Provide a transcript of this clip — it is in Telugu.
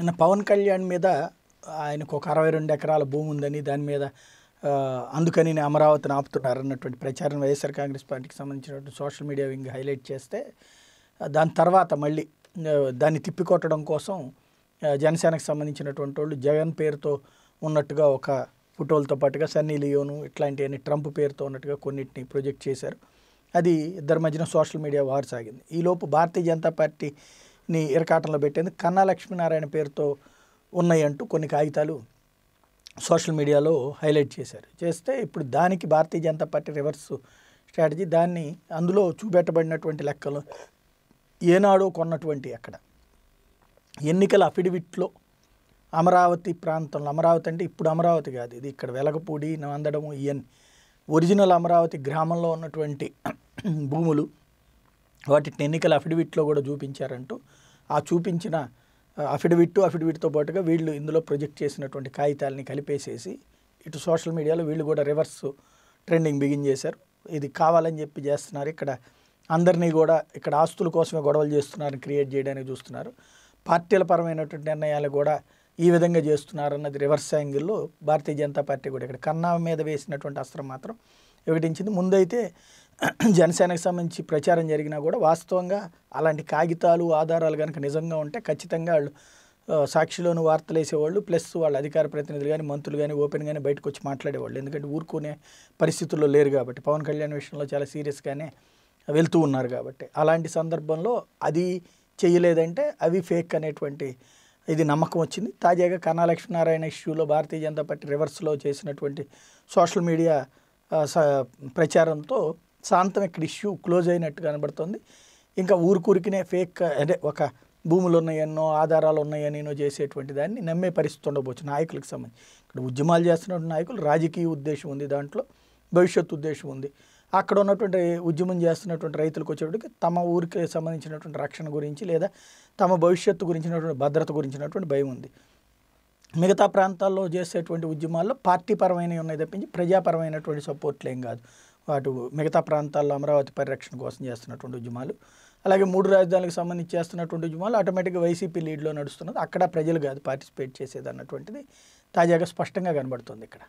నిన్న పవన్ కళ్యాణ్ మీద ఆయనకు ఒక అరవై రెండు ఎకరాల భూమి ఉందని దాని మీద అందుకని అమరావతిని ఆపుతున్నారు అన్నటువంటి ప్రచారం వైఎస్ఆర్ కాంగ్రెస్ పార్టీకి సంబంధించినటువంటి సోషల్ మీడియా వింగ్ హైలైట్ చేస్తే దాని తర్వాత మళ్ళీ దాన్ని తిప్పికొట్టడం కోసం జనసేనకు సంబంధించినటువంటి వాళ్ళు జగన్ పేరుతో ఉన్నట్టుగా ఒక ఫోటోలతో పాటుగా సన్నీ లియోను ఇట్లాంటివన్నీ ట్రంప్ పేరుతో ఉన్నట్టుగా కొన్నిటిని ప్రొజెక్ట్ చేశారు అది ఇద్దరి మధ్యన సోషల్ మీడియా వార్ సాగింది ఈలోపు భారతీయ జనతా పార్టీ ని ఇరకాటంలో పెట్టేందుకు కన్నా లక్ష్మీనారాయణ పేరుతో ఉన్నాయి అంటూ కొన్ని కాగితాలు సోషల్ మీడియాలో హైలైట్ చేశారు చేస్తే ఇప్పుడు దానికి భారతీయ జనతా పార్టీ రివర్స్ స్ట్రాటజీ దాన్ని అందులో చూపెట్టబడినటువంటి లెక్కలు ఏనాడో కొన్నటువంటి అక్కడ ఎన్నికల అఫిడవిట్లో అమరావతి ప్రాంతంలో అమరావతి అంటే ఇప్పుడు అమరావతి కాదు ఇది ఇక్కడ వెలగపూడి అందడం ఇవన్నీ ఒరిజినల్ అమరావతి గ్రామంలో ఉన్నటువంటి భూములు వాటిని ఎన్నికల అఫిడవిట్లో కూడా చూపించారంటూ ఆ చూపించిన అఫిడవిట్ అఫిడవిట్తో పాటుగా వీళ్ళు ఇందులో ప్రొజెక్ట్ చేసినటువంటి కాగితాలని కలిపేసేసి ఇటు సోషల్ మీడియాలో వీళ్ళు కూడా రివర్స్ ట్రెండింగ్ బిగిన్ చేశారు ఇది కావాలని చెప్పి చేస్తున్నారు ఇక్కడ అందరినీ కూడా ఇక్కడ ఆస్తుల కోసమే గొడవలు చేస్తున్నారు క్రియేట్ చేయడానికి చూస్తున్నారు పార్టీల పరమైనటువంటి నిర్ణయాలు కూడా ఈ విధంగా చేస్తున్నారన్నది రివర్స్ యాంగిల్లో భారతీయ జనతా పార్టీ కూడా ఇక్కడ కన్నా మీద వేసినటువంటి అస్త్రం మాత్రం వివరించింది ముందైతే జనసేనకు సంబంధించి ప్రచారం జరిగినా కూడా వాస్తవంగా అలాంటి కాగితాలు ఆధారాలు కనుక నిజంగా ఉంటే ఖచ్చితంగా వాళ్ళు సాక్షిలోను వార్తలు వేసేవాళ్ళు ప్లస్ వాళ్ళ అధికార ప్రతినిధులు కానీ మంత్రులు కానీ ఓపెన్ కానీ బయటకు వచ్చి మాట్లాడేవాళ్ళు ఎందుకంటే ఊరుకునే పరిస్థితుల్లో లేరు కాబట్టి పవన్ కళ్యాణ్ విషయంలో చాలా సీరియస్గానే వెళ్తూ ఉన్నారు కాబట్టి అలాంటి సందర్భంలో అది చేయలేదంటే అవి ఫేక్ అనేటువంటి ఇది నమ్మకం వచ్చింది తాజాగా కన్నా లక్ష్మీనారాయణ ఇష్యూలో భారతీయ జనతా పార్టీ రివర్స్లో చేసినటువంటి సోషల్ మీడియా ప్రచారంతో శాంతం ఇక్కడ ఇష్యూ క్లోజ్ అయినట్టు కనబడుతుంది ఇంకా ఊరికూరికినే ఫేక్ అదే ఒక భూములు ఉన్నాయన్నో ఆధారాలు ఉన్నాయనో చేసేటువంటి దాన్ని నమ్మే పరిస్థితి ఉండబోచ్చు నాయకులకు సంబంధించి ఇక్కడ ఉద్యమాలు చేస్తున్న నాయకులు రాజకీయ ఉద్దేశం ఉంది దాంట్లో భవిష్యత్ ఉద్దేశం ఉంది అక్కడ ఉన్నటువంటి ఉద్యమం చేస్తున్నటువంటి రైతులకు వచ్చేటికి తమ ఊరికి సంబంధించినటువంటి రక్షణ గురించి లేదా తమ భవిష్యత్తు గురించినటువంటి భద్రత గురించినటువంటి భయం ఉంది మిగతా ప్రాంతాల్లో చేసేటువంటి ఉద్యమాల్లో పార్టీ పరమైనవి ఉన్నాయి తప్పించి ప్రజాపరమైనటువంటి సపోర్ట్లు ఏం కాదు వాటి మిగతా ప్రాంతాల్లో అమరావతి పరిరక్షణ కోసం చేస్తున్నటువంటి ఉద్యమాలు అలాగే మూడు రాజధానులకు సంబంధించి చేస్తున్నటువంటి ఉద్యమాలు ఆటోమేటిక్గా వైసీపీ లీడ్లో నడుస్తున్నది అక్కడ ప్రజలు కాదు పార్టిసిపేట్ చేసేది అన్నటువంటిది తాజాగా స్పష్టంగా కనబడుతుంది ఇక్కడ